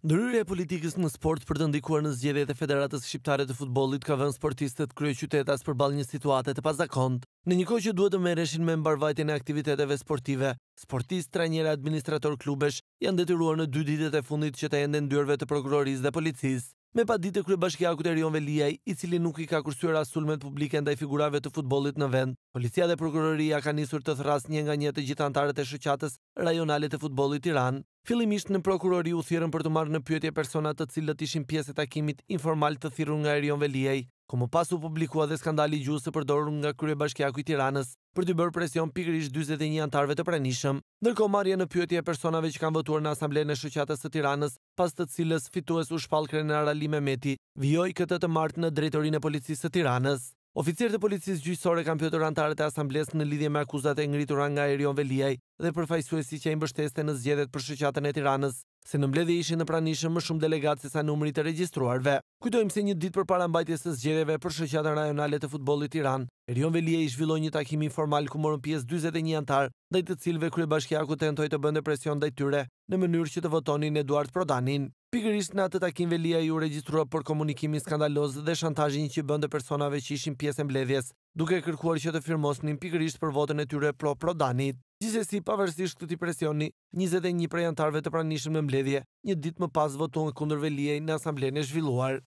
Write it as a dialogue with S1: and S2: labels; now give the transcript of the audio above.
S1: Ndryrja e politikës në sport për të ndikuar në zgjedhjet e Federatës Shqiptare të Futbollit ka vënë sportistët kryeqytetas përballë një situatet të pazakontë. Në një kohë që duhet të merreshin me mbarvajtje e aktiviteteve sportive, sportistë, trajnerë, administrator klubesh janë detyruar në dy ditët e fundit që të ende dyrve të prokurorisë dhe policisë. Me pa ditë kërë bashkjakut e Rion Veliaj, i cili nuk i ka kursyra asulmet publike ndaj figurave të futbolit në vend, policia dhe prokuroria ka njësur të thras një nga një të gjithantarët e shëqatës rajonale të futbolit Iran. Filimisht në prokurori u thirën për të marrë në pyetje personat të cilët ishin pjesë akimit takimit informal të thirën nga Rion Veliaj, ku më pas publikua dhe skandali i gjuhës së përdorur nga kryebashkiaku i Tiranës për të bërë presion pikërisht 41 antarëve të pranishëm, ndërkohë marrje në pyetje personave që kanë votuar në asamblenë e shoqatës së Tiranës, pas të cilës fitues u shpall krenar Ali Mehmeti, vjoj këtë të martë në drejtorinë e policisë së Tiranës. Oficerët e policisë gjyqësore kanë pyetur antarët e asamblesë në lidhje me akuzat e ngritura nga Erion Veliaj dhe përfaqësuesi që ai mbështeste në zgjedhjet për shoqatën e Tiranës, se në mbledhje ishin në pranishë më shumë delegat se sa numrit të regjistruarve. Kujtojmë se një ditë për para mbajtjes së zgjedhjeve për shoqatën rajonale të futbollit Tiranë, Erion Velia i zhvilloi një takim informal ku morën pjesë 41 antar, ndaj të cilëve kryebashkiaku tentoi të bënte presion ndaj tyre në mënyrë që të votonin Eduard Prodanin. Pikërisht në atë takim Velia ju regjistrua për komunikimin skandaloz dhe shantazhin që bënte personave që ishin pjesë mbledhjes, duke kërkuar që të firmosnin pikërisht për votën e tyre pro Prodanit. Dizesi pavarësisht këtij presioni 21 prej antarëve të pranishën në mbledhje një ditë më pas votuan kundër lijej në asamblenë e zhvilluar